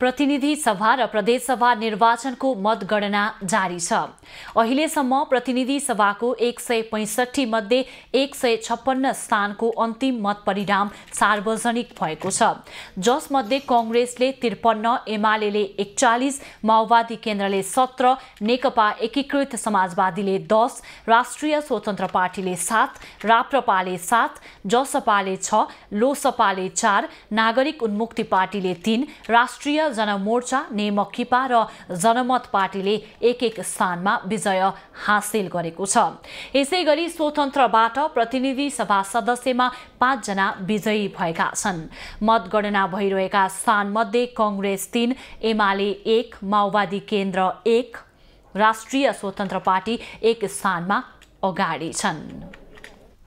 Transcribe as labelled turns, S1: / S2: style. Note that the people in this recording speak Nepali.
S1: प्रतिनिधि सभा र प्रदेशसभा निर्वाचनको मतगणना जारी छ अहिलेसम्म प्रतिनिधि सभाको एक सय पैँसठी मध्ये एक सय छप्पन्न स्थानको अन्तिम मत परिणाम सार्वजनिक भएको छ जसमध्ये कङ्ग्रेसले त्रिपन्न एमाले एकचालिस माओवादी केन्द्रले सत्र नेकपा एकीकृत समाजवादीले दस राष्ट्रिय स्वतन्त्र पार्टीले सात राप्रपाले सात जसपाले छ लोसपाले चार नागरिक उन्मुक्ति पार्टीले तीन राष्ट्रिय जनमोर्चा नेमकिपा र जनमत पार्टीले एक एक स्थानमा विजय हासिल गरेको छ यसै गरी स्वतन्त्रबाट प्रतिनिधि सभा सदस्यमा पाँचजना विजयी भएका छन् मतगणना भइरहेका स्थानमध्ये कङ्ग्रेस तीन एमाले एक माओवादी केन्द्र एक राष्ट्रिय स्वतन्त्र पार्टी एक स्थानमा अगाडि छन्